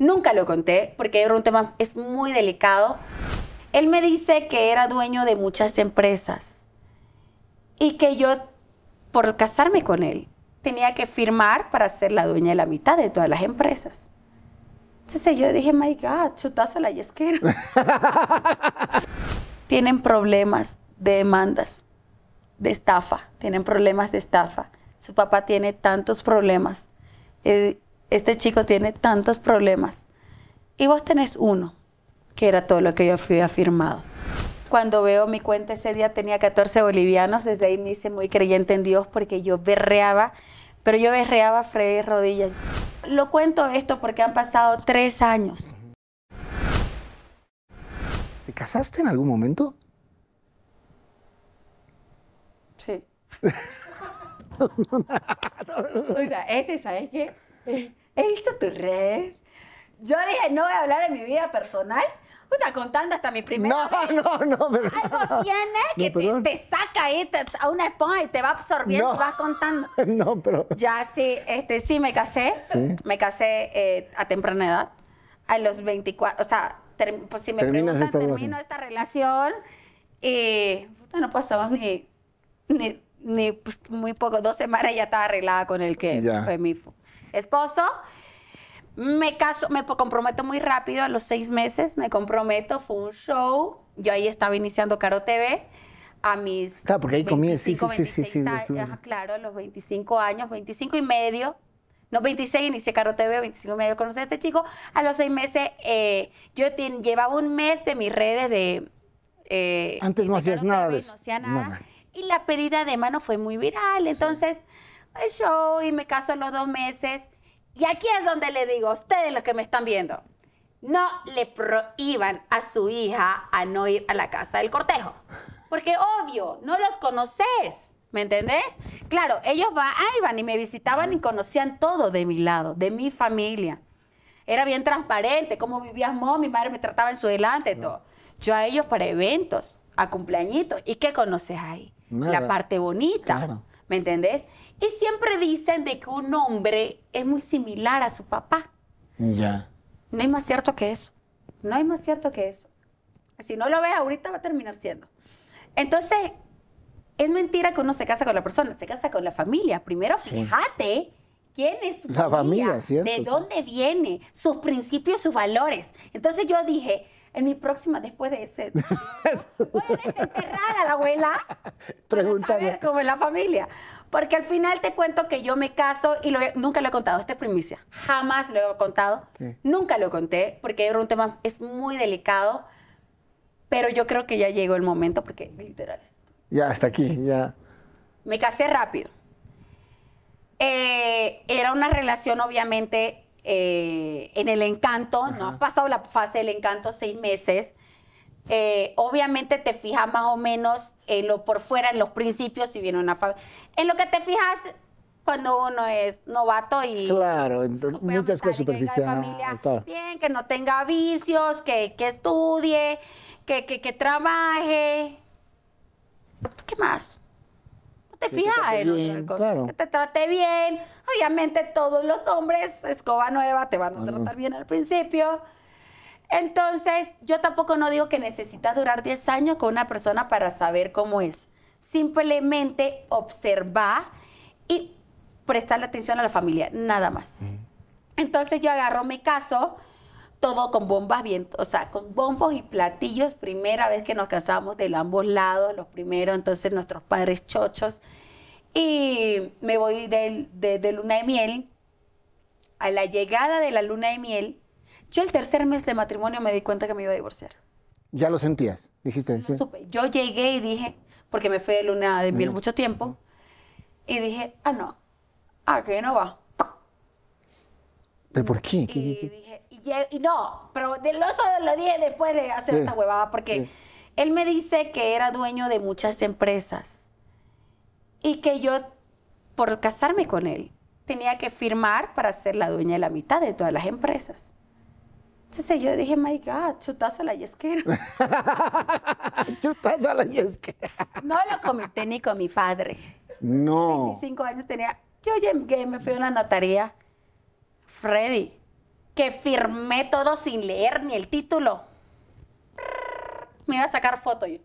Nunca lo conté porque era un tema, es muy delicado. Él me dice que era dueño de muchas empresas y que yo, por casarme con él, tenía que firmar para ser la dueña de la mitad de todas las empresas. Entonces yo dije, my God, chutazo a la yesquera. tienen problemas de demandas, de estafa, tienen problemas de estafa. Su papá tiene tantos problemas. Eh, este chico tiene tantos problemas y vos tenés uno, que era todo lo que yo fui afirmado. Cuando veo mi cuenta ese día tenía 14 bolivianos, desde ahí me hice muy creyente en Dios porque yo berreaba, pero yo berreaba Freddy rodillas. Lo cuento esto porque han pasado tres años. ¿Te casaste en algún momento? Sí. o sea, este, ¿sabes qué? he visto tus redes. Yo dije, no voy a hablar de mi vida personal. O sea, contando hasta mi primera no, No, no, pero. Algo tiene que te, saca ahí a una esponja y te va absorbiendo y vas contando. No, pero... Ya sí, este, sí, me casé. Me casé eh, a temprana edad. A los 24, o sea, pues, si me preguntan, esta termino esta relación. Y, no pasó ni, ni, pues, muy poco, dos semanas ya estaba arreglada con el que fue mi esposo. Me caso, me comprometo muy rápido, a los seis meses me comprometo, fue un show. Yo ahí estaba iniciando Caro TV a mis. Claro, porque ahí sí, sí, sí. claro, a los 25 años, 25 y medio. No, 26 inicié Caro TV, 25 y medio conocí a este chico. A los seis meses, eh, yo llevaba un mes de mis redes de. Eh, Antes no hacías nada, de eso. Y la pedida de mano fue muy viral. Entonces el show y me caso en los dos meses. Y aquí es donde le digo a ustedes los que me están viendo, no le prohíban a su hija a no ir a la casa del cortejo. Porque obvio, no los conoces, ¿me entendés? Claro, ellos va, iban y me visitaban y conocían todo de mi lado, de mi familia. Era bien transparente, cómo vivíamos, mi madre me trataba en su delante, todo. Yo a ellos para eventos, a cumpleañitos. ¿Y qué conoces ahí? La parte bonita, ¿me entendés? Y siempre dicen de que un hombre es muy similar a su papá. Ya. No hay más cierto que eso. No hay más cierto que eso. Si no lo ve, ahorita va a terminar siendo. Entonces, es mentira que uno se casa con la persona, se casa con la familia. Primero, fíjate quién es su la familia, ¿cierto? de dónde viene, sus principios, sus valores. Entonces yo dije, en mi próxima después de ese. Voy a enterrar a la abuela. ver, cómo en la familia. Porque al final te cuento que yo me caso y nunca lo he contado, esta es primicia. Jamás lo he contado. Nunca lo conté porque era un tema, es muy delicado. Pero yo creo que ya llegó el momento porque literal. Ya, hasta aquí, ya. Me casé rápido. Eh, era una relación obviamente eh, en el encanto, no ha pasado la fase del encanto seis meses. Eh, obviamente te fijas más o menos en lo por fuera, en los principios, si viene una familia. En lo que te fijas cuando uno es novato y... Claro, pues, muchas cosas superficiales. Bien, que no tenga vicios, que, estudie, que, que, que trabaje. ¿Qué más? te fija, en Que te trate bien. Obviamente todos los hombres, escoba nueva, te van a ah, tratar bien al principio. Entonces, yo tampoco no digo que necesitas durar 10 años con una persona para saber cómo es. Simplemente observar y prestarle atención a la familia, nada más. Entonces yo agarro mi caso todo con bombas vientos, o sea, con bombos y platillos, primera vez que nos casamos de ambos lados, los primeros, entonces nuestros padres chochos. Y me voy de, luna de miel. A la llegada de la luna de miel, yo el tercer mes de matrimonio me di cuenta que me iba a divorciar. ¿Ya lo sentías? Dijiste. Yo llegué y dije, porque me fui de luna de miel mucho tiempo, y dije, ah, no, aquí ah, no va. ¿Pero por qué? no, pero del oso lo dije después de hacer esta huevada, porque él me dice que era dueño de muchas empresas y que yo, por casarme con él, tenía que firmar para ser la dueña de la mitad de todas las empresas. Entonces yo dije, my God, chutazo a la yesquera. chutazo a la yesquera. No lo cometí ni con mi padre. No. 25 años tenía. Yo llegué, me fui a una notaría Freddy, que firmé todo sin leer ni el título. Me iba a sacar foto yo.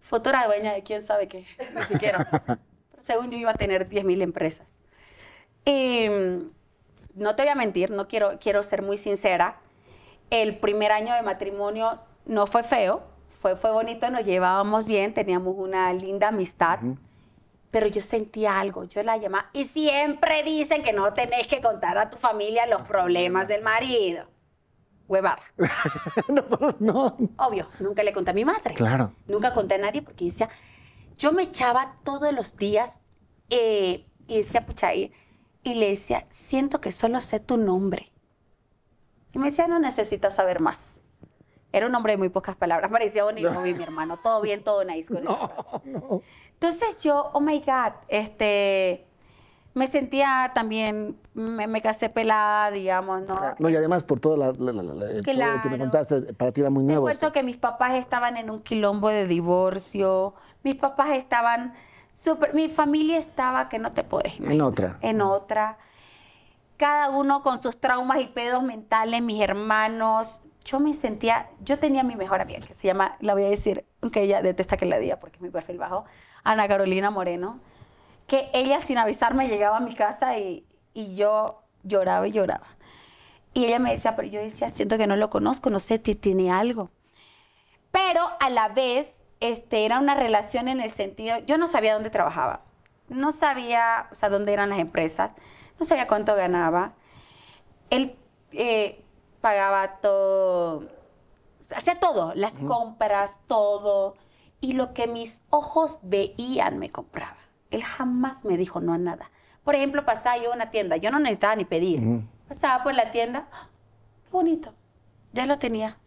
Futura dueña de quién sabe qué, ni siquiera. según yo iba a tener 10.000 empresas. Y em, no te voy a mentir, no quiero, quiero ser muy sincera. El primer año de matrimonio no fue feo, fue, fue bonito, nos llevábamos bien, teníamos una linda amistad pero yo sentí algo, yo la llamaba y siempre dicen que no tenés que contar a tu familia los problemas del marido. Huevada. no, no. Obvio, nunca le conté a mi madre. Claro. Nunca conté a nadie porque decía, yo me echaba todos los días eh, y decía, pucha, y le decía, siento que solo sé tu nombre. Y me decía, no necesitas saber más. Era un hombre de muy pocas palabras, parecía bonito, no. mi hermano, todo bien, todo nice. Con pues. Entonces yo, oh my God, este, me sentía también, me, casé pelada, digamos, ¿no? No, y además por todo, lo que me contaste, para ti era muy nuevo. Te puesto que mis papás estaban en un quilombo de divorcio, mis papás estaban súper, mi familia estaba que no te puedes imaginar. En otra. En otra cada uno con sus traumas y pedos mentales, mis hermanos, yo me sentía, yo tenía mi mejor amiga, que se llama, la voy a decir, aunque ella detesta que la diga porque mi perfil bajo, Ana Carolina Moreno, que ella sin avisarme llegaba a mi casa y, yo lloraba y lloraba. Y ella me decía, pero yo decía, siento que no lo conozco, no sé, tiene algo. Pero a la vez, este, era una relación en el sentido, yo no sabía dónde trabajaba, no sabía, o sea, dónde eran las empresas, no sabía cuánto ganaba. Él pagaba todo, hacía todo, las compras, todo. Y lo que mis ojos veían me compraba. Él jamás me dijo no a nada. Por ejemplo, pasaba yo a una tienda, yo no necesitaba ni pedir. Pasaba por la tienda, ¡Qué ¡ah! bonito, ya lo tenía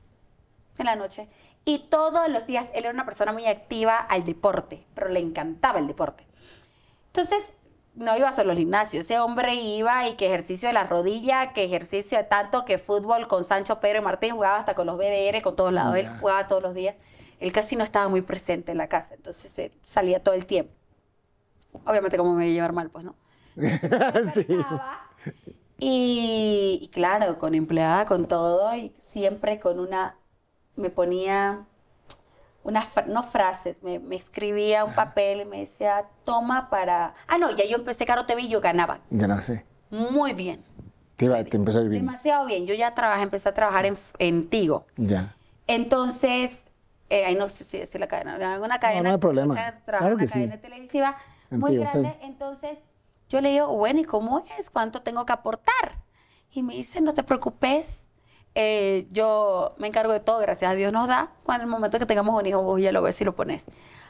en la noche. Y todos los días él era una persona muy activa al deporte, pero le encantaba el deporte. Entonces, no iba solo los gimnasio, ese hombre iba y que ejercicio de la rodilla, que ejercicio de tanto, que fútbol con Sancho Pedro y Martín, jugaba hasta con los BDR, con todos lados, él jugaba todos los días. Él casi no estaba muy presente en la casa, entonces eh, salía todo el tiempo. Obviamente como me iba a llevar mal, pues no. y, y claro, con empleada, con todo, y siempre con una, me ponía unas, no frases, me, escribía un papel y me decía, toma para... Ah, no, ya yo empecé Caro TV y yo ganaba. Ganaste. Muy bien. Te, iba, a ir bien. Demasiado bien. Yo ya trabajé, empecé a trabajar en, en, Tigo. Ya. Entonces, eh, ahí no sé si es la cadena, alguna cadena. No, no hay problema. O una cadena televisiva muy grande. Entonces, yo le digo, bueno, ¿y cómo es? ¿Cuánto tengo que aportar? Y me dice, no te preocupes, eh, yo me encargo de todo, gracias a Dios nos da. Cuando el momento que tengamos un hijo, vos ya lo ves y lo pones.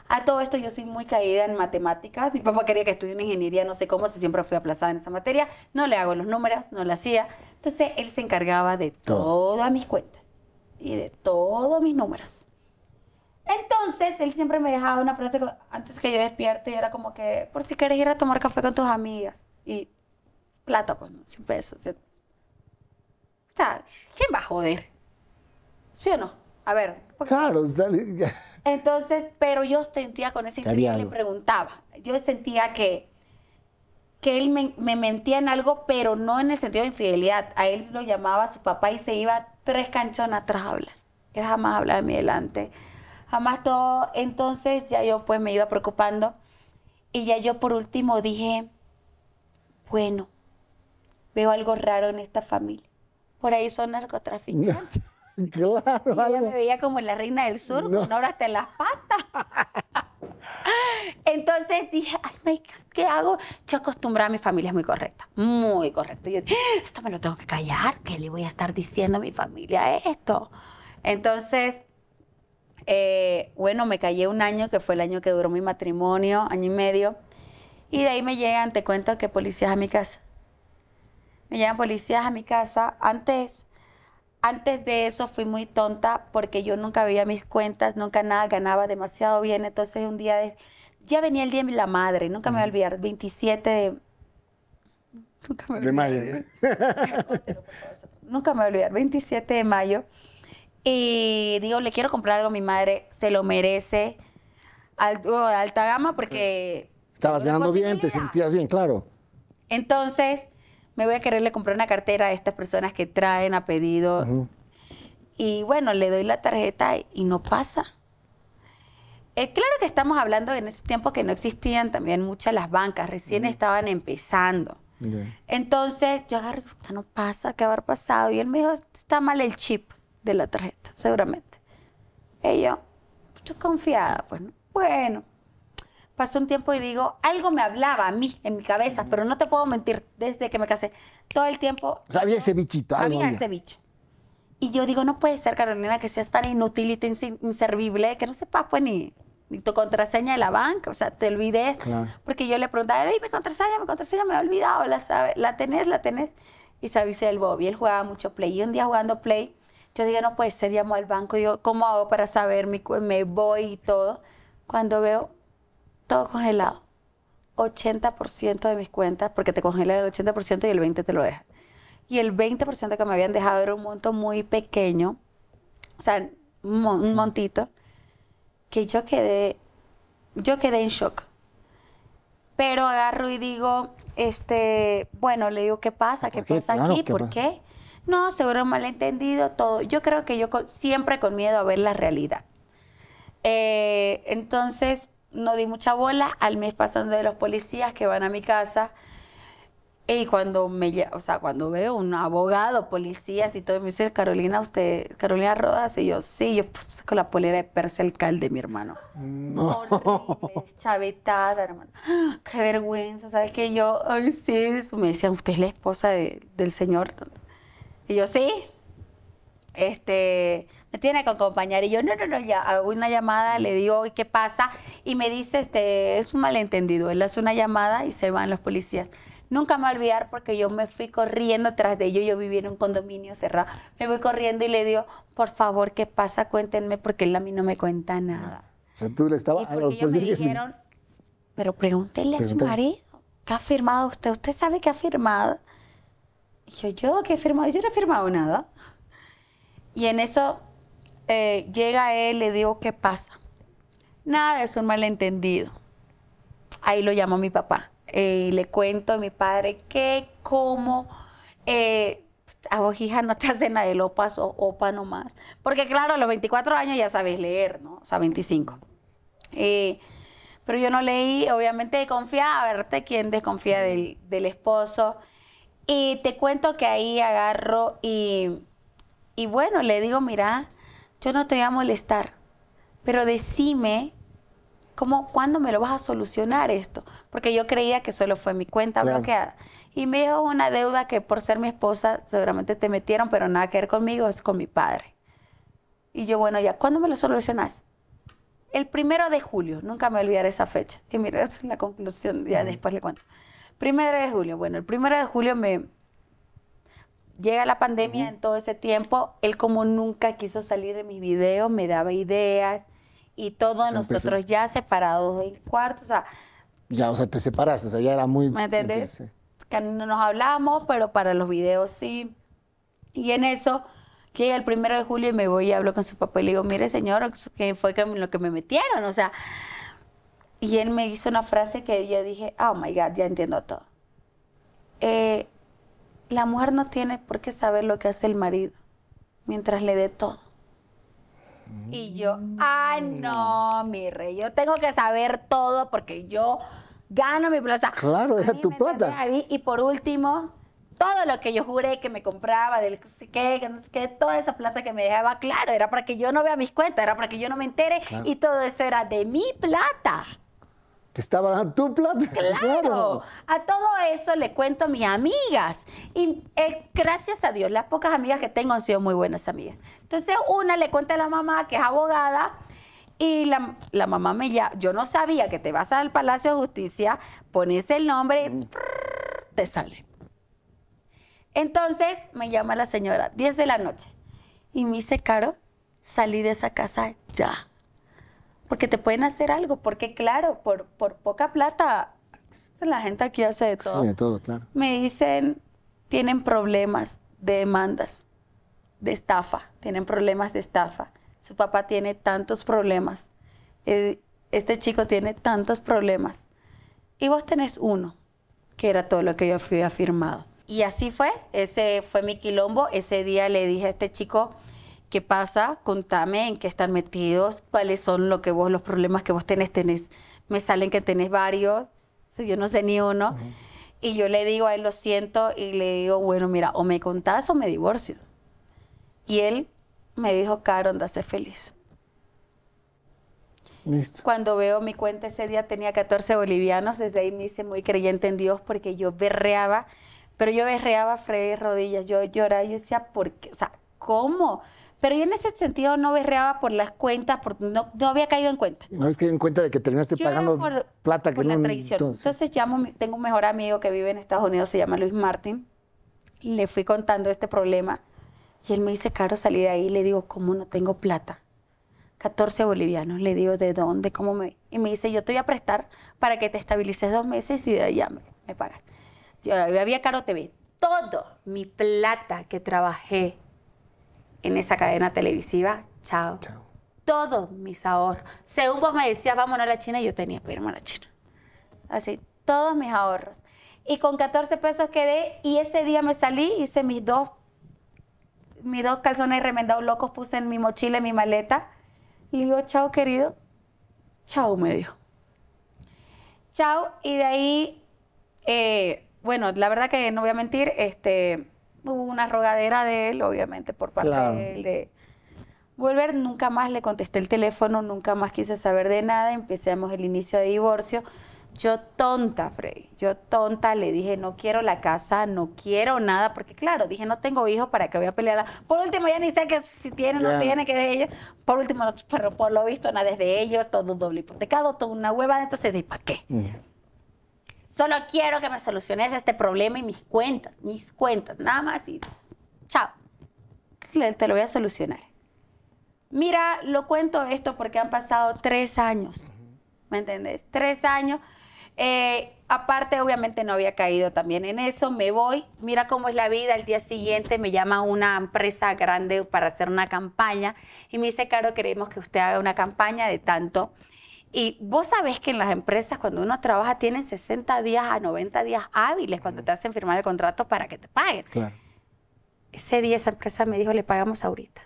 A todo esto yo soy muy caída en matemáticas. Mi papá quería que estudie una ingeniería, no sé cómo, si siempre fui aplazada en esa materia. No le hago los números, no lo hacía. Entonces él se encargaba de todas mis cuentas y de todos mis números. Entonces él siempre me dejaba una frase antes que yo despierte era como que, por si querés ir a tomar café con tus amigas. Y plata, pues, ¿no? 100 pesos. O sea, ¿quién va a joder? ¿Sí o no? A ver. Claro, sale, Entonces, pero yo sentía con ese y le preguntaba. Yo sentía que, que él me, mentía en algo, pero no en el sentido de infidelidad. A él lo llamaba su papá y se iba tres canchones atrás a hablar. Él jamás hablaba de mí delante. Jamás todo. Entonces ya yo pues me iba preocupando. Y ya yo por último dije, bueno, veo algo raro en esta familia por ahí son narcotraficantes. claro. ella me veía como la reina del sur, con horas en las patas. Entonces dije, ay, my God, ¿qué hago? Yo acostumbrada a mi familia es muy correcta, muy correcta. Yo, dije, esto me lo tengo que callar, ¿qué le voy a estar diciendo a mi familia esto. Entonces, eh, bueno, me callé un año, que fue el año que duró mi matrimonio, año y medio. Y de ahí me llegan, te cuento que policías a mi casa me llaman policías a mi casa. Antes, antes de eso fui muy tonta porque yo nunca veía mis cuentas, nunca nada, ganaba demasiado bien. Entonces un día, de, ya venía el día de la madre, nunca me voy a olvidar, 27 de... Nunca me voy a de mayo. nunca me voy a olvidar, 27 de mayo. Y digo, le quiero comprar algo a mi madre, se lo merece. de alta gama porque... Estabas ganando bien, te sentías bien, claro. Entonces, me voy a quererle comprar una cartera a estas personas que traen a pedido. Y bueno, le doy la tarjeta y no pasa. Eh, claro que estamos hablando en ese tiempo que no existían también muchas las bancas, recién estaban empezando. Entonces yo agarré, no pasa, ¿qué haber pasado? Y él me dijo, está mal el chip de la tarjeta, seguramente. Y yo, yo confiada, pues, bueno. Pasó un tiempo y digo, algo me hablaba a mí en mi cabeza, pero no te puedo mentir, desde que me casé. Todo el tiempo. Sabía ese bichito. había ese bicho. Y yo digo, no puede ser, Carolina, que seas tan inútil y tan inservible, que no sepas, pues, ni, tu contraseña de la banca, o sea, te olvides. Porque yo le preguntaba, ay, mi contraseña, mi contraseña, me he olvidado, la, sabes, la tenés, la tenés. Y se avisé del Bobby, él jugaba mucho play. Y un día jugando play, yo digo, no puede ser, llamo al banco, digo, ¿cómo hago para saber? Mi, me voy y todo. Cuando veo, todo congelado. 80% de mis cuentas, porque te congela el 80% y el 20% te lo dejan. Y el 20% que me habían dejado era un monto muy pequeño, o sea, un, montito, que yo quedé, yo quedé en shock. Pero agarro y digo, este, bueno, le digo, ¿qué pasa? ¿Qué, pasa aquí? ¿Por qué? No, seguro malentendido, todo. Yo creo que yo siempre con miedo a ver la realidad. Eh, entonces, no di mucha bola, al mes pasando de los policías que van a mi casa. Y cuando me, o sea, cuando veo un abogado, policías y todo, me dice, Carolina, usted, Carolina Rodas, y yo, sí, yo pues, con la polera de Perse alcalde, mi hermano. No. chavetada, hermano. Qué vergüenza, ¿sabes que Yo, ay, sí, me decían, usted es la esposa del señor. Y yo, sí, este, me tiene que acompañar. Y yo, no, no, no, ya, hago una llamada, le digo, ¿qué pasa? Y me dice, este, es un malentendido. Él hace una llamada y se van los policías. Nunca me voy a olvidar porque yo me fui corriendo tras de ellos. Yo vivía en un condominio cerrado. Me voy corriendo y le digo, por favor, ¿qué pasa? Cuéntenme, porque él a mí no me cuenta nada. O sea, tú le estabas ellos me dijeron, pero pregúntele a su marido, ¿qué ha firmado usted? ¿Usted sabe qué ha firmado? yo, ¿yo qué he firmado? Yo no he firmado nada. Y en eso eh, llega él, le digo, ¿qué pasa? Nada, es un malentendido. Ahí lo llamo a mi papá. Eh, y le cuento a mi padre que, cómo, eh, a vos, hija, no te hacen nada de lopas o opa nomás. Porque claro, a los 24 años ya sabes leer, ¿no? O sea, 25. pero yo no leí, obviamente confiaba, a verte quién desconfía del esposo. Y te cuento que ahí agarro y y bueno, le digo, mira, yo no te voy a molestar, pero decime ¿Cómo, ¿cuándo me lo vas a solucionar esto? Porque yo creía que solo fue mi cuenta bloqueada. Y me dio una deuda que por ser mi esposa seguramente te metieron, pero nada que ver conmigo, es con mi padre. Y yo, bueno, ya, ¿cuándo me lo solucionas? El primero de julio, nunca me olvidaré esa fecha. Y mira, es la conclusión, ya después le cuento. Primero de julio, bueno, el primero de julio me, Llega la pandemia en todo ese tiempo, él como nunca quiso salir de mis videos, me daba ideas y todos nosotros ya separados en cuartos, o sea... Ya, o sea, te separaste, o sea, ya era muy... ¿Me entiendes? Que no nos hablamos, pero para los videos sí. Y en eso llega el primero de julio y me voy y hablo con su papá y le digo, mire señor, que fue lo que me metieron, o sea... Y él me hizo una frase que yo dije, oh my God, ya entiendo todo. Eh, la mujer no tiene por qué saber lo que hace el marido mientras le dé todo. Mm. Y yo, ah, no, mi rey, yo tengo que saber todo porque yo gano mi plata. Claro, es tu plata. y por último, todo lo que yo juré que me compraba, del que, que no sé qué, toda esa plata que me dejaba, claro, era para que yo no vea mis cuentas, era para que yo no me entere, y todo eso era de mi plata te estaba dando tu plata. Claro. A todo eso le cuento a mis amigas. Y eh, gracias a Dios, las pocas amigas que tengo han sido muy buenas amigas. Entonces, una le cuenta a la mamá que es abogada. Y la, mamá me llama, yo no sabía que te vas al Palacio de Justicia, pones el nombre, mm. te sale. Entonces me llama la señora, 10 de la noche, y me dice, Caro, salí de esa casa ya porque te pueden hacer algo, porque claro, por, por poca plata, la gente aquí hace de todo. Sí, de todo, claro. Me dicen, tienen problemas de demandas, de estafa, tienen problemas de estafa. Su papá tiene tantos problemas. Eh, este chico tiene tantos problemas. Y vos tenés uno, que era todo lo que yo fui afirmado. Y así fue, ese fue mi quilombo. Ese día le dije a este chico, qué pasa, contame en qué están metidos, cuáles son lo que vos, los problemas que vos tenés, me salen que tenés varios, yo no sé ni uno. Y yo le digo a él, lo siento, y le digo, bueno, mira, o me contás o me divorcio. Y él me dijo, Caro, ser feliz. Listo. Cuando veo mi cuenta ese día tenía 14 bolivianos, desde ahí me hice muy creyente en Dios porque yo berreaba, pero yo berreaba Freddy rodillas, yo lloraba y decía, ¿por qué? O sea, ¿cómo? Pero yo en ese sentido no berreaba por las cuentas, por no, había caído en cuenta. No es que en cuenta de que terminaste pagando plata que no, la traición. Entonces, llamo, tengo un mejor amigo que vive en Estados Unidos, se llama Luis Martin, y le fui contando este problema. Y él me dice, Caro, salí de ahí. Y le digo, ¿cómo no tengo plata? 14 bolivianos. Le digo, ¿de dónde? ¿Cómo me...? Y me dice, yo te voy a prestar para que te estabilices dos meses y de ahí ya me, pagas. Yo había Caro TV. Todo mi plata que trabajé en esa cadena televisiva, chao. Chao. Todos mis ahorros. Según vos me decías, vámonos a la China, yo tenía que irme a la China. Así, todos mis ahorros. Y con 14 pesos quedé y ese día me salí, hice mis dos, mis dos calzones remendados locos, puse en mi mochila, en mi maleta. y digo, chao querido, chao me dijo. Chao, y de ahí, eh, bueno, la verdad que no voy a mentir, este, hubo una rogadera de él, obviamente, por parte de él. Volver, nunca más le contesté el teléfono, nunca más quise saber de nada, Empecemos el inicio de divorcio. Yo tonta, Frey, yo tonta le dije, no quiero la casa, no quiero nada, porque claro, dije, no tengo hijos, ¿para que voy a pelear? Por último, ya ni sé que si tiene o no tiene, que de ellos. Por último, pero por lo visto, nada desde de ellos, todo un doble hipotecado, toda una hueva, entonces, para qué? Solo quiero que me soluciones este problema y mis cuentas, mis cuentas, nada más y chao. Te lo voy a solucionar. Mira, lo cuento esto porque han pasado tres años, ¿me entendés? Tres años. Eh, aparte, obviamente no había caído también en eso, me voy, mira cómo es la vida, el día siguiente me llama una empresa grande para hacer una campaña y me dice, Caro, queremos que usted haga una campaña de tanto. Y vos sabés que en las empresas cuando uno trabaja tienen 60 días a 90 días hábiles cuando te hacen firmar el contrato para que te paguen. Claro. Ese día esa empresa me dijo, le pagamos ahorita.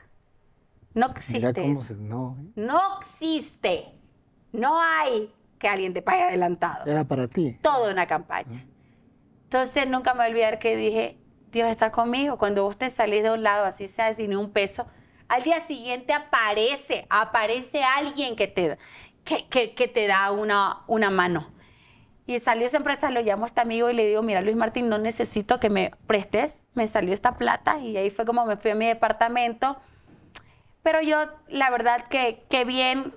No existe. no, existe. No hay que alguien te pague adelantado. Era para ti. Todo una campaña. Ah. Entonces nunca me voy a olvidar que dije, Dios está conmigo. Cuando vos te salís de un lado, así sea, sin un peso, al día siguiente aparece, aparece alguien que te da que, te da una, una mano. Y salió esa empresa, lo llamo a este amigo y le digo, mira Luis Martín, no necesito que me prestes, me salió esta plata y ahí fue como me fui a mi departamento. Pero yo, la verdad que, que bien,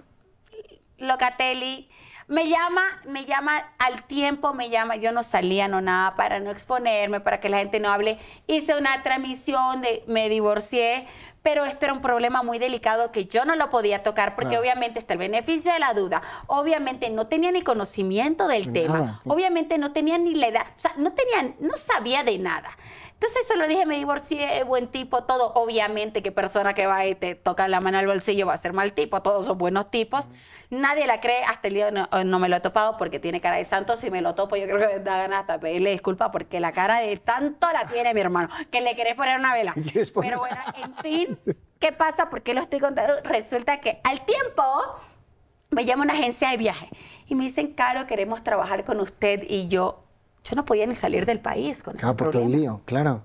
Locatelli, me llama, me llama al tiempo, me llama, yo no salía, no nada, para no exponerme, para que la gente no hable. Hice una transmisión, de, me divorcié, pero esto era un problema muy delicado que yo no lo podía tocar porque obviamente está el beneficio de la duda, obviamente no tenía ni conocimiento del tema, obviamente no tenía ni la edad, o sea, no tenían no sabía de nada. Entonces eso lo dije, me divorcié, buen tipo, todo. Obviamente que persona que va y te toca la mano al bolsillo va a ser mal tipo, todos son buenos tipos. Nadie la cree, hasta el día no, me lo he topado porque tiene cara de santo. Si me lo topo, yo creo que me da ganas hasta pedirle disculpas porque la cara de tanto la tiene mi hermano, que le querés poner una vela. Pero bueno, en fin, ¿qué pasa? ¿Por qué lo estoy contando? Resulta que al tiempo me llama una agencia de viaje y me dicen, Caro, queremos trabajar con usted y yo yo no podía ni salir del país con problema. Ah, porque el lío, claro.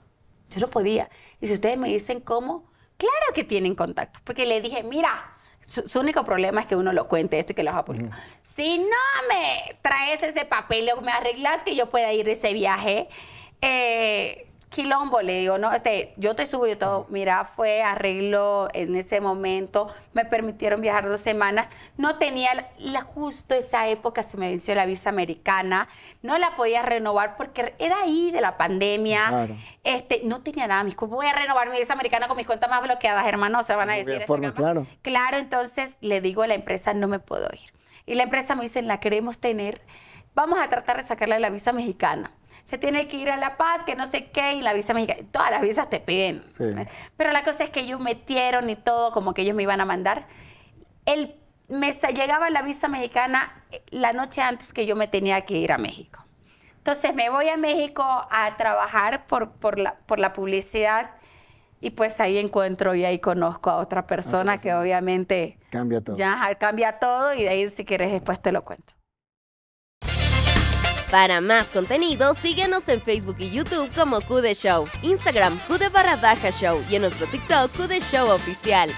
Yo no podía. Y si ustedes me dicen cómo, claro que tienen contacto, porque le dije, mira, su, único problema es que uno lo cuente esto y que lo haga público. Si no me traes ese papel o me arreglas que yo pueda ir a ese viaje, eh, quilombo, le digo, no, este, yo te subo, yo todo, mira, fue arreglo en ese momento, me permitieron viajar dos semanas, no tenía, la, justo esa época se me venció la visa americana, no la podía renovar porque era ahí de la pandemia, este, no tenía nada, mis voy a renovar mi visa americana con mis cuentas más bloqueadas, hermano, se van a decir. claro. claro, entonces le digo a la empresa, no me puedo ir. Y la empresa me dice, la queremos tener, vamos a tratar de sacarla de la visa mexicana se tiene que ir a La Paz, que no sé qué, y la visa mexicana, todas las visas te piden. Pero la cosa es que ellos metieron y todo, como que ellos me iban a mandar. El, me llegaba la visa mexicana eh, la noche antes que yo me tenía que ir a México. Entonces me voy a México a trabajar por, por, la, por la publicidad y pues ahí encuentro y ahí conozco a otra persona, que obviamente... Cambia todo. Ya, cambia todo y de ahí si quieres después te lo cuento. Para más contenido, síguenos en Facebook y YouTube como QD Show, Instagram QD barra baja show y en nuestro TikTok QD Show oficial.